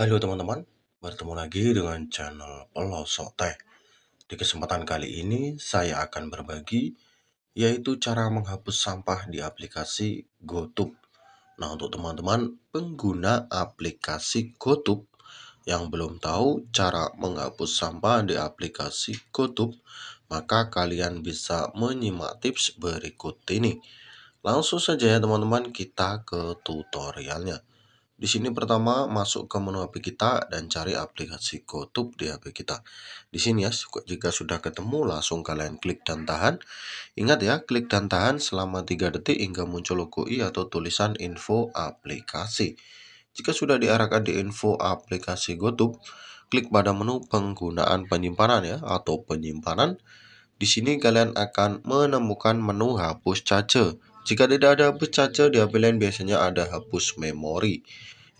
Halo teman-teman, bertemu lagi dengan channel Pelosok Teh. Di kesempatan kali ini saya akan berbagi yaitu cara menghapus sampah di aplikasi GoTube. Nah, untuk teman-teman pengguna aplikasi GoTube yang belum tahu cara menghapus sampah di aplikasi GoTube, maka kalian bisa menyimak tips berikut ini. Langsung saja ya teman-teman kita ke tutorialnya. Di sini pertama masuk ke menu HP kita dan cari aplikasi GoTube di HP kita. Di sini ya, jika sudah ketemu langsung kalian klik dan tahan. Ingat ya, klik dan tahan selama 3 detik hingga muncul logo i atau tulisan info aplikasi. Jika sudah diarahkan di info aplikasi GoTube, klik pada menu penggunaan penyimpanan ya atau penyimpanan. Di sini kalian akan menemukan menu hapus cache. Jika tidak ada hapus cache, di HP lain biasanya ada hapus memori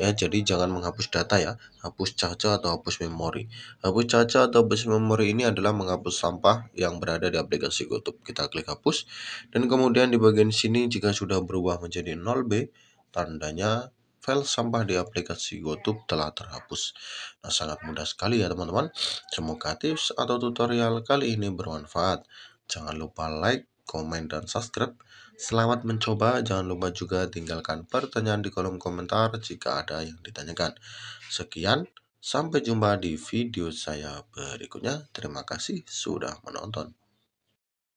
ya jadi jangan menghapus data ya hapus caca atau hapus memori hapus caca atau hapus memori ini adalah menghapus sampah yang berada di aplikasi GoTube kita klik hapus dan kemudian di bagian sini jika sudah berubah menjadi 0B tandanya file sampah di aplikasi GoTube telah terhapus. Nah, sangat mudah sekali ya teman-teman. Semoga tips atau tutorial kali ini bermanfaat. Jangan lupa like, komen, dan subscribe. Selamat mencoba, jangan lupa juga tinggalkan pertanyaan di kolom komentar jika ada yang ditanyakan. Sekian, sampai jumpa di video saya berikutnya. Terima kasih sudah menonton.